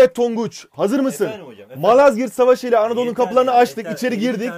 Evet Tonguç hazır mısın? Efendim hocam, efendim. Malazgirt Savaşı ile Anadolu'nun kapılarını açtık yeter, içeri girdik.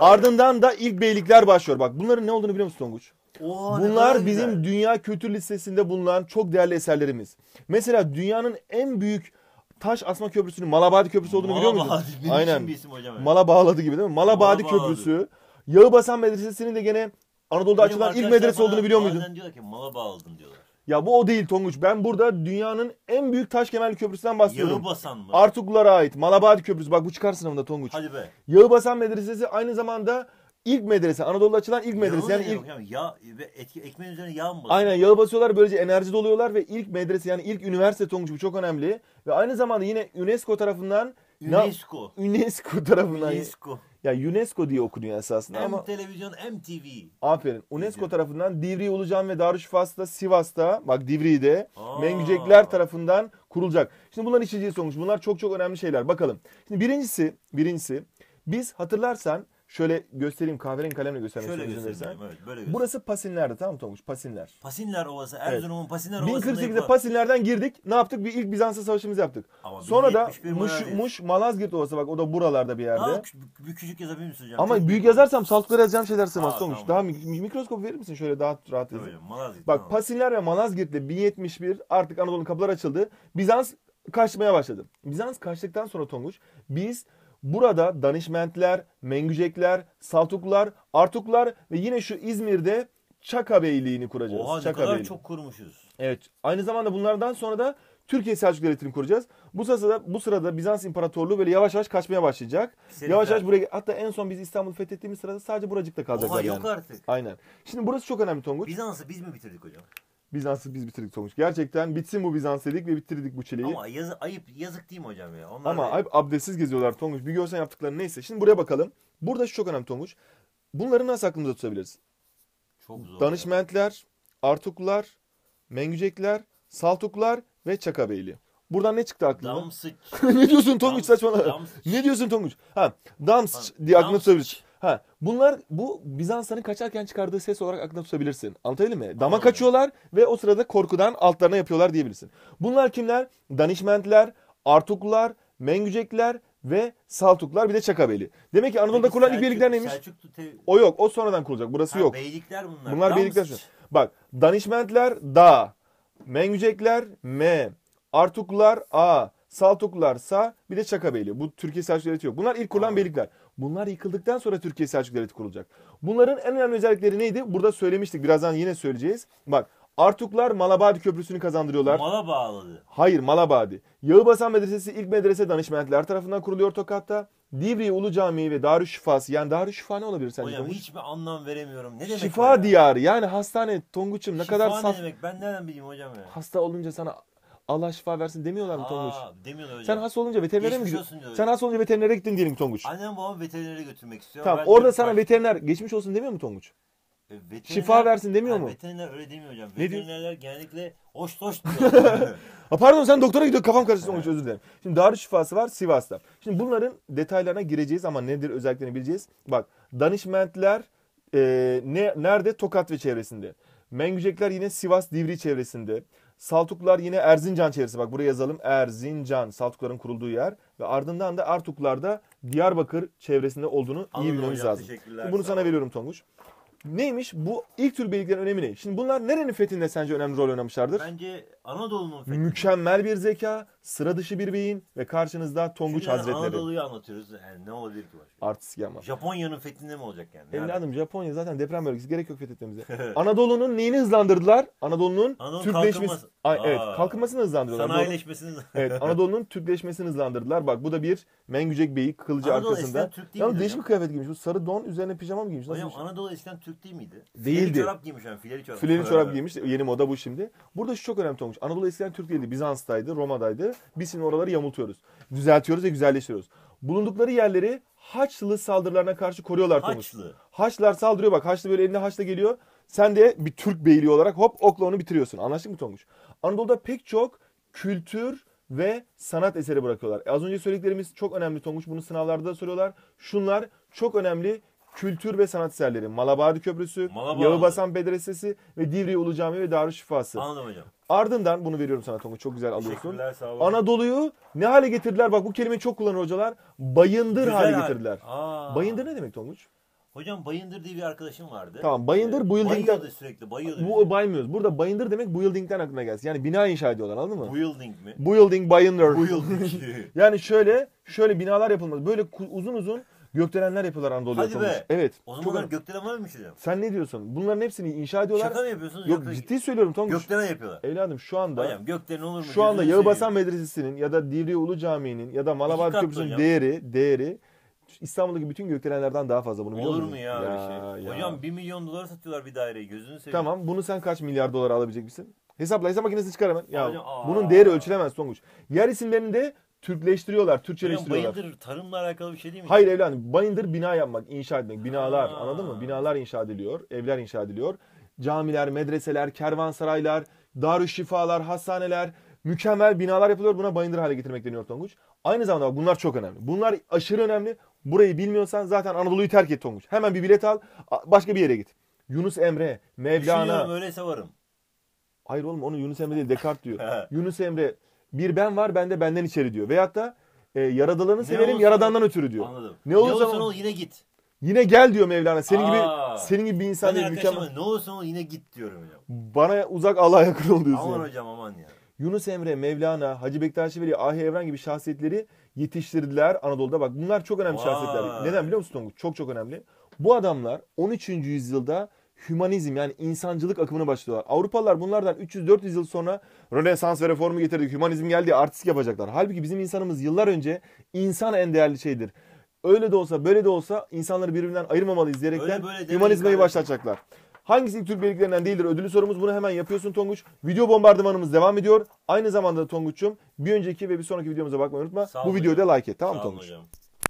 Ardından da ilk beylikler başlıyor. Bak bunların ne olduğunu biliyor musun Tonguç? Oha, bunlar bizim güzel. dünya kültür listesinde bulunan çok değerli eserlerimiz. Mesela dünyanın en büyük taş asma köprüsünün Malabadi Köprüsü olduğunu Malabadi, biliyor musun? Aynen. Bir isim hocam, Mala bağladı gibi değil mi? Malabadi, Malabadi. Köprüsü. Yağıbasan Medresesi'nin de gene Anadolu'da Benim açılan ilk medrese olduğunu biliyor muydun? Bazen diyorlar ki mala bağladın diyorlar. Ya bu o değil Tonguç. Ben burada dünyanın en büyük taş kemerli köprüsünden bahsediyorum. Yağı mı? Artuklulara ait. Malabadi Köprüsü. Bak bu çıkar sınavında Tonguç. Hadi be. Yağı medresesi aynı zamanda ilk medrese. Anadolu'da açılan ilk medrese. Yani ilk... Ya etki, ekmeğin üzerine yağ mı basıyor? Aynen yağı basıyorlar. Böylece enerji doluyorlar ve ilk medrese yani ilk üniversite Tonguç bu çok önemli. Ve aynı zamanda yine UNESCO tarafından UNESCO. UNESCO tarafından. UNESCO. Ya UNESCO diye okunuyor esasında M ama. Televizyon MTV. Aferin. UNESCO Bizim. tarafından Divri olacağım ve Darüşşafas'ta Sivas'ta bak Divri'de Aa. Mengücekler tarafından kurulacak. Şimdi bunların içeceği sonuç. Bunlar çok çok önemli şeyler. Bakalım. Şimdi birincisi, birincisi biz hatırlarsan Şöyle göstereyim kahverengi kalemle göstermek Şöyle göstereyim. Evet, böyle Burası Pasinler'de tamam mı Tonguç? Pasinler. Pasinler Ovası, Erzurum'un Pasinler Ovası'nda 1048'de yapılan- Pasinler'den girdik. Ne yaptık? Bir ilk Bizans'a savaşımızı yaptık. Ama Sonra da Muş, Muş, Malazgirt Ovası bak o da buralarda bir yerde. Daha küçük, bir küçük yazabilir misin hocam? Ama Çok büyük yazarsam saltlara yazacağım şeyler sığmaz Tonguç. tamam. Daha mikroskop verir misin şöyle daha rahat yazayım. Böyle, Malazgirt. Bak tamam. Pasinler ve Malazgirt'te 1071 artık Anadolu'nun kapıları açıldı. Bizans kaçmaya başladı. Bizans kaçtıktan sonra Tonguç biz Burada Danışmentler, Mengücekler, Saltuklar, Artuklar ve yine şu İzmir'de Çaka Beyliğini kuracağız. Oha ne Çaka kadar Beyliği. çok kurmuşuz. Evet. Aynı zamanda bunlardan sonra da Türkiye Selçuk Devleti'ni kuracağız. Bu sırada bu sırada Bizans İmparatorluğu böyle yavaş yavaş kaçmaya başlayacak. Senin yavaş yavaş buraya hatta en son biz İstanbul'u fethettiğimiz sırada sadece buracıkta kalacaklar Oha, yani. yok artık. Aynen. Şimdi burası çok önemli Tonguç. Bizans'ı biz mi bitirdik hocam? Bizans'ı biz bitirdik sonuç. Gerçekten bitsin bu Bizans dedik ve bitirdik bu çileyi. Ama yazı, ayıp yazık değil mi hocam ya? Onlar Ama ayıp abdestsiz geziyorlar Tonguç. Bir görsen yaptıkları neyse. Şimdi buraya bakalım. Burada şu çok önemli Tonguç. Bunları nasıl aklımızda tutabiliriz? Çok zor. Danışmentler, ya. Artuklar, Mengücekler, Saltuklar ve Çakabeyli. Buradan ne çıktı aklına? Damsıç. ne diyorsun Tonguç saçmalama. Ne diyorsun Tonguç? Ha, Damsıç diye aklına tutabiliriz. Ha, bunlar bu Bizansların kaçarken çıkardığı ses olarak aklına tutabilirsin. Anlatabildim mi? Dama kaçıyorlar ve o sırada korkudan altlarına yapıyorlar diyebilirsin. Bunlar kimler? Danişmentler, Artuklular, Mengücekler ve Saltuklar bir de Çakabeli. Demek ki Anadolu'da Peki, kurulan ilk Selçuk- beylikler neymiş? Selçuklu te- O yok. O sonradan kurulacak. Burası Ha, yok. Beylikler bunlar. Bunlar Tamam beylikler. mı? Bak danişmentler da, mengücekler m, artuklar a, saltuklar sa, bir de Çakabeli. Bu Türkiye Selçuklu Devleti yok. Bunlar ilk kurulan beylikler. Bunlar yıkıldıktan sonra Türkiye Selçuk Devleti kurulacak. Bunların en önemli özellikleri neydi? Burada söylemiştik. Birazdan yine söyleyeceğiz. Bak Artuklar Malabadi Köprüsü'nü kazandırıyorlar. Malabadi. Hayır Malabadi. Yağıbasan Medresesi ilk medrese danışmenlikler tarafından kuruluyor Tokat'ta. Divriye Ulu Camii ve Darüşşifası. Yani Darüşşifa ne olabilir sence? Hocam hiç mi anlam veremiyorum. Ne demek Şifa ya? diyarı. Yani hastane Tonguç'um ne Şifa kadar ne demek? Ben nereden bileyim hocam ya? Hasta olunca sana Allah şifa versin demiyorlar mı Tonguç? demiyorlar hocam. Sen hasta olunca veterinere mi gidiyorsun? Sen hasta olunca veterinere gittin diyelim Tonguç. Annem babam veterinere götürmek istiyor. Tamam Ben orada sana bak, veteriner geçmiş olsun demiyor mu Tonguç? E, veteriner- şifa versin demiyor Ha, mu? Veteriner öyle demiyor hocam. Ne diyor? genellikle hoş hoş diyor. pardon sen doktora gidiyor kafam karıştı Tonguç özür dilerim. Şimdi Darü Şifası var Sivas'ta. Şimdi bunların detaylarına gireceğiz ama nedir özelliklerini bileceğiz. Bak danışmentler e, ne, nerede? Tokat ve çevresinde. Mengücekler yine Sivas Divri çevresinde. Saltuklar yine Erzincan çevresi. Bak buraya yazalım. Erzincan Saltukların kurulduğu yer ve ardından da Artuklarda Diyarbakır çevresinde olduğunu Anladım iyi bilmemiz lazım. Bunu sana veriyorum Tonguç. Neymiş? Bu ilk tür birliklerin önemi ne? Şimdi bunlar nerenin fethinde sence önemli rol oynamışlardır? Bence Anadolu'nun fethi. Mükemmel bir zeka, sıra dışı bir beyin ve karşınızda Tonguç Şimdi Hazretleri. Anadolu'yu anlatıyoruz. Yani ne olabilir ki başka? Artistik ama. Japonya'nın fethinde mi olacak yani? Evladım Japonya zaten deprem bölgesi. Gerek yok fethetmemize. Anadolu'nun neyini hızlandırdılar? Anadolu'nun Anadolu Türkleşmesi. Ay, evet kalkınmasını hızlandırdılar. Sanayileşmesini Evet Anadolu'nun Türkleşmesini hızlandırdılar. Bak bu da bir mengücek beyi kılıcı Anadolu arkasında. Anadolu Türk değil Yalnız değişik bir kıyafet giymiş. Bu sarı don üzerine pijama mı giymiş? Nasıl Hocam, şey? Anadolu eskiden Türk Türk değil miydi? Değildi. Fileli çorap giymiş yani fileli çorap. Fileli çorap giymiş. Yeni moda bu şimdi. Burada şu çok önemli olmuş. Anadolu eskiden Türk değildi. Bizans'taydı, Roma'daydı. Biz şimdi oraları yamultuyoruz. Düzeltiyoruz ve güzelleştiriyoruz. Bulundukları yerleri Haçlı saldırılarına karşı koruyorlar Tomuş. Haçlı. Haçlılar saldırıyor bak. Haçlı böyle elinde haçla geliyor. Sen de bir Türk beyliği olarak hop okla onu bitiriyorsun. Anlaştık mı Tonguç? Anadolu'da pek çok kültür ve sanat eseri bırakıyorlar. E az önce söylediklerimiz çok önemli Tonguç. Bunu sınavlarda da soruyorlar. Şunlar çok önemli kültür ve sanat eserleri. Malabadi Köprüsü, Malabar Bedresesi ve Divriye Ulu Camii ve Darüşşifası. Anladım hocam. Ardından bunu veriyorum sana Tonga çok güzel alıyorsun. Anadolu'yu ne hale getirdiler? Bak bu kelimeyi çok kullanır hocalar. Bayındır Güzel hale getirdiler. Aa. Bayındır ne demek Tonguç? Hocam Bayındır diye bir arkadaşım vardı. Tamam bayındır ee, building'den. Bayıyordu sürekli bayıyordu. Bu baymıyoruz. Burada bayındır demek building'den aklına gelsin. Yani bina inşa ediyorlar anladın mı? Building mi? Building bayındır. Building. yani şöyle şöyle binalar yapılmaz. Böyle uzun uzun Gökdelenler yapıyorlar Anadolu Hadi be. Evet. O çok zamanlar önemli. gökdelen var mıymış hocam? Sen ne diyorsun? Bunların hepsini inşa ediyorlar. Şaka mı yapıyorsunuz? Yok Gökdelen- ciddi söylüyorum Tonguç. Gökdelen yapıyorlar. Evladım şu anda Hocam gökdelen olur mu? şu anda Gözünü Medresesi'nin ya da Divriği Ulu Camii'nin ya da Malabar katlı Köprüsü'nün değeri değeri İstanbul'daki bütün gökdelenlerden daha fazla. Bunu biliyor Olur mu ya, öyle şey? ya. Hocam 1 milyon dolar satıyorlar bir daireyi gözünü seveyim. Tamam bunu sen kaç milyar dolar alabilecek misin? Hesapla hesap makinesini çıkar hemen. Ya, Hocam, bunun değeri ölçülemez Tonguç. Yer isimlerinde Türkleştiriyorlar, Türkçeleştiriyorlar. Bayındır tarımla alakalı bir şey değil mi? Hayır evladım. Bayındır bina yapmak, inşa etmek. Binalar ha. anladın mı? Binalar inşa ediliyor, evler inşa ediliyor. Camiler, medreseler, kervansaraylar, darüşşifalar, hastaneler, mükemmel binalar yapılıyor. Buna bayındır hale getirmek deniyor Tonguç. Aynı zamanda bunlar çok önemli. Bunlar aşırı önemli. Burayı bilmiyorsan zaten Anadolu'yu terk et Tonguç. Hemen bir bilet al, başka bir yere git. Yunus Emre, Mevlana. Düşünüyorum öyleyse varım. Hayır oğlum onu Yunus Emre değil Descartes diyor. Yunus Emre bir ben var bende benden içeri diyor. Veyahut da e, yaradılanı severim yaradandan ötürü diyor. Anladım. Ne, ne olursa ol yine git. Yine gel diyor Mevlana. Senin Aa, gibi senin gibi bir insan değil mükemmel. Ne olursa ol yine git diyorum ya. Bana uzak Allah'a yakın ol diyorsun. Aman yani. hocam aman ya. Yunus Emre, Mevlana, Hacı Bektaş Veli, Ahi Evren gibi şahsiyetleri yetiştirdiler Anadolu'da. Bak bunlar çok önemli Vay. şahsiyetler. Neden biliyor musun Tonguç? Çok çok önemli. Bu adamlar 13. yüzyılda hümanizm yani insancılık akımını başlıyorlar. Avrupalılar bunlardan 300-400 yıl sonra Rönesans ve reformu getirdik, hümanizm geldi artist yapacaklar. Halbuki bizim insanımız yıllar önce insan en değerli şeydir. Öyle de olsa böyle de olsa insanları birbirinden ayırmamalıyız diyerekten hümanizmayı başlatacaklar. Hangisi Türk birliklerinden değildir? Ödülü sorumuz bunu hemen yapıyorsun Tonguç. Video bombardımanımız devam ediyor. Aynı zamanda Tonguç'um bir önceki ve bir sonraki videomuza bakmayı unutma. Sağ Bu videoyu da like et tamam Sağ Tonguç? Hocam.